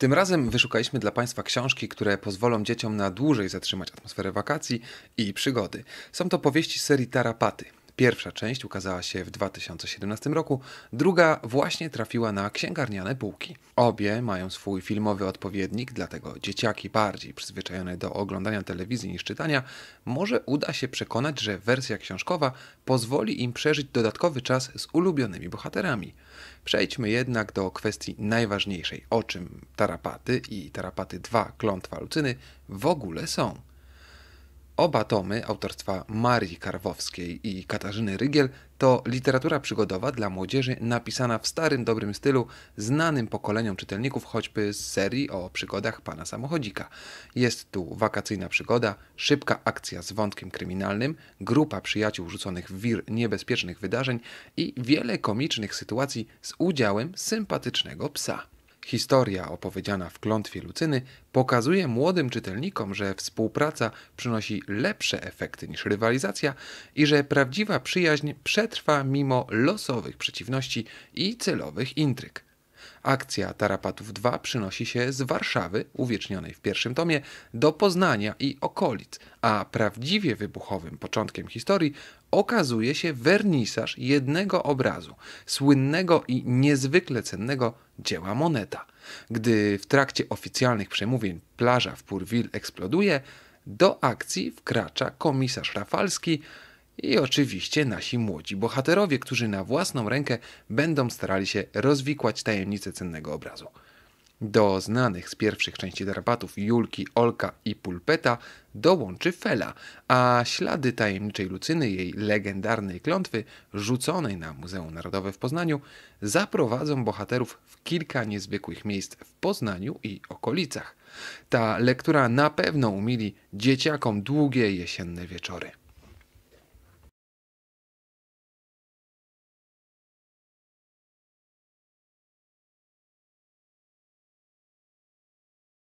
Tym razem wyszukaliśmy dla Państwa książki, które pozwolą dzieciom na dłużej zatrzymać atmosferę wakacji i przygody. Są to powieści serii Tarapaty. Pierwsza część ukazała się w 2017 roku, druga właśnie trafiła na księgarniane półki. Obie mają swój filmowy odpowiednik, dlatego dzieciaki bardziej przyzwyczajone do oglądania telewizji niż czytania, może uda się przekonać, że wersja książkowa pozwoli im przeżyć dodatkowy czas z ulubionymi bohaterami. Przejdźmy jednak do kwestii najważniejszej, o czym Tarapaty i Tarapaty 2 Klątwa Lucyny w ogóle są. Oba tomy autorstwa Marii Karwowskiej i Katarzyny Rygiel to literatura przygodowa dla młodzieży napisana w starym, dobrym stylu, znanym pokoleniom czytelników choćby z serii o przygodach pana samochodzika. Jest tu wakacyjna przygoda, szybka akcja z wątkiem kryminalnym, grupa przyjaciół rzuconych w wir niebezpiecznych wydarzeń i wiele komicznych sytuacji z udziałem sympatycznego psa. Historia opowiedziana w klątwie Lucyny pokazuje młodym czytelnikom, że współpraca przynosi lepsze efekty niż rywalizacja i że prawdziwa przyjaźń przetrwa mimo losowych przeciwności i celowych intryg. Akcja Tarapatów 2 przynosi się z Warszawy, uwiecznionej w pierwszym tomie, do Poznania i okolic, a prawdziwie wybuchowym początkiem historii okazuje się wernisaż jednego obrazu, słynnego i niezwykle cennego dzieła Moneta. Gdy w trakcie oficjalnych przemówień plaża w Purville eksploduje, do akcji wkracza komisarz Rafalski i oczywiście nasi młodzi bohaterowie, którzy na własną rękę będą starali się rozwikłać tajemnicę cennego obrazu. Do znanych z pierwszych części Drabatów Julki, Olka i Pulpeta dołączy Fela, a ślady tajemniczej Lucyny, jej legendarnej klątwy rzuconej na Muzeum Narodowe w Poznaniu, zaprowadzą bohaterów w kilka niezwykłych miejsc w Poznaniu i okolicach. Ta lektura na pewno umili dzieciakom długie jesienne wieczory.